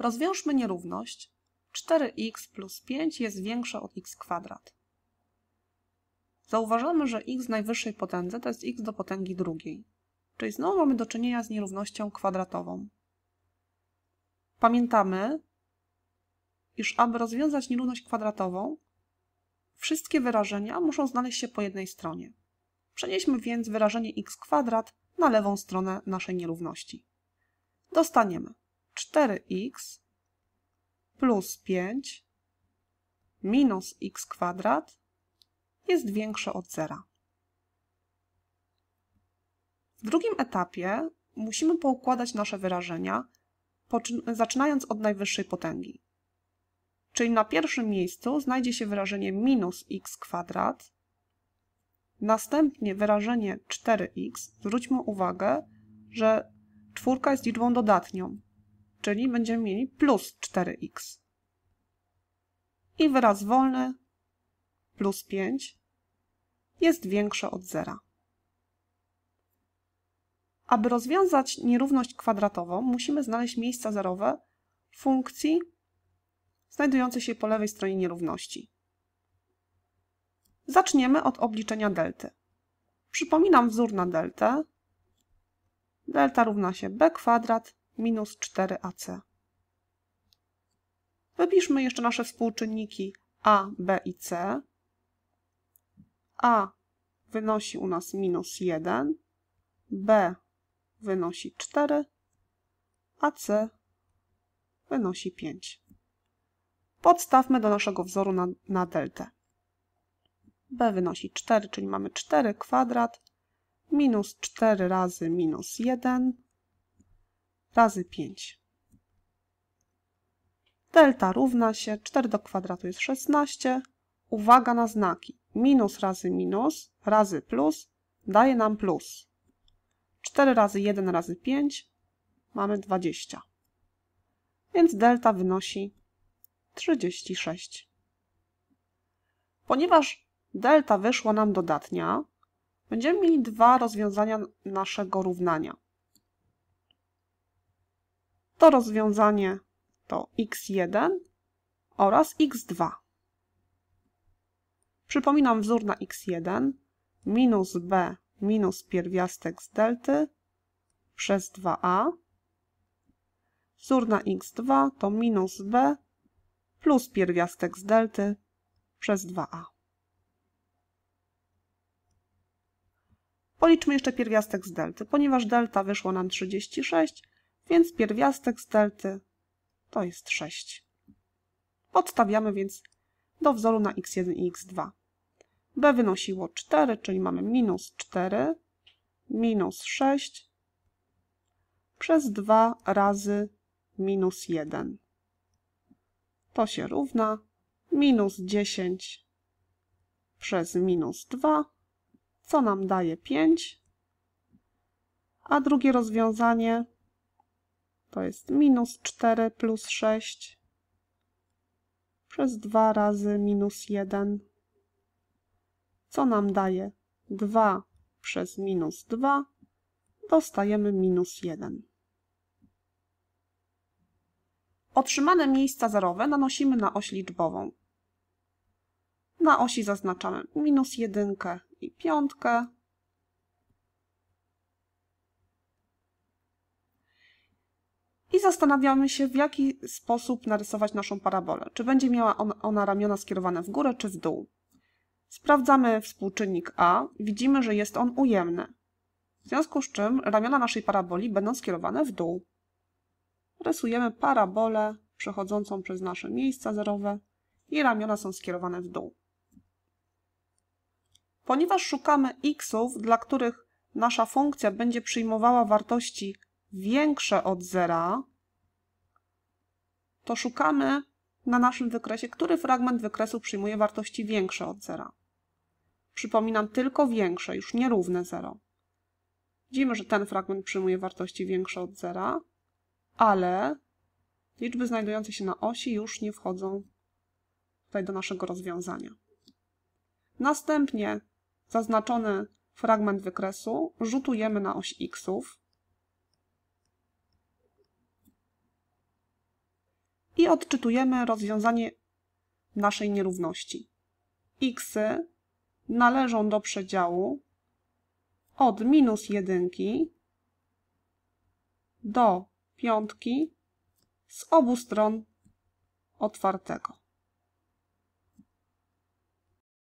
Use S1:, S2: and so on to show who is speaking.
S1: Rozwiążmy nierówność. 4x plus 5 jest większe od x kwadrat. Zauważamy, że x najwyższej potędze to jest x do potęgi drugiej. Czyli znowu mamy do czynienia z nierównością kwadratową. Pamiętamy, iż aby rozwiązać nierówność kwadratową, wszystkie wyrażenia muszą znaleźć się po jednej stronie. Przenieśmy więc wyrażenie x kwadrat na lewą stronę naszej nierówności. Dostaniemy 4x plus 5 minus x kwadrat jest większe od zera. W drugim etapie musimy poukładać nasze wyrażenia, zaczynając od najwyższej potęgi. Czyli na pierwszym miejscu znajdzie się wyrażenie minus x kwadrat, następnie wyrażenie 4x. Zwróćmy uwagę, że czwórka jest liczbą dodatnią, czyli będziemy mieli plus 4x. I wyraz wolny plus 5 jest większe od zera. Aby rozwiązać nierówność kwadratową, musimy znaleźć miejsca zerowe funkcji znajdującej się po lewej stronie nierówności. Zaczniemy od obliczenia delty. Przypominam wzór na deltę. Delta równa się b kwadrat minus 4ac. Wypiszmy jeszcze nasze współczynniki a, b i c. a wynosi u nas minus 1, b wynosi 4, a c wynosi 5. Podstawmy do naszego wzoru na, na deltę. b wynosi 4, czyli mamy 4 kwadrat minus 4 razy minus 1 razy 5. Delta równa się 4 do kwadratu jest 16. Uwaga na znaki. Minus razy minus razy plus daje nam plus. 4 razy 1 razy 5 mamy 20. Więc delta wynosi 36. Ponieważ delta wyszła nam dodatnia, będziemy mieli dwa rozwiązania naszego równania to rozwiązanie to x1 oraz x2. Przypominam wzór na x1 minus b minus pierwiastek z delty przez 2a. Wzór na x2 to minus b plus pierwiastek z delty przez 2a. Policzmy jeszcze pierwiastek z delty. Ponieważ delta wyszło nam 36, więc pierwiastek z delty to jest 6. Podstawiamy więc do wzoru na x1 i x2. b wynosiło 4, czyli mamy minus 4 minus 6 przez 2 razy minus 1. To się równa minus 10 przez minus 2, co nam daje 5. A drugie rozwiązanie to jest minus 4 plus 6 przez 2 razy minus 1, co nam daje 2 przez minus 2, dostajemy minus 1. Otrzymane miejsca zerowe nanosimy na oś liczbową. Na osi zaznaczamy minus 1 i 5. i zastanawiamy się, w jaki sposób narysować naszą parabolę. Czy będzie miała ona ramiona skierowane w górę czy w dół. Sprawdzamy współczynnik a, widzimy, że jest on ujemny. W związku z czym ramiona naszej paraboli będą skierowane w dół. Rysujemy parabolę przechodzącą przez nasze miejsca zerowe i ramiona są skierowane w dół. Ponieważ szukamy x'ów, dla których nasza funkcja będzie przyjmowała wartości większe od zera, to szukamy na naszym wykresie, który fragment wykresu przyjmuje wartości większe od zera. Przypominam, tylko większe, już nierówne 0. Widzimy, że ten fragment przyjmuje wartości większe od zera, ale liczby znajdujące się na osi już nie wchodzą tutaj do naszego rozwiązania. Następnie zaznaczony fragment wykresu rzutujemy na oś xów. i odczytujemy rozwiązanie naszej nierówności. x należą do przedziału od minus jedynki do piątki z obu stron otwartego.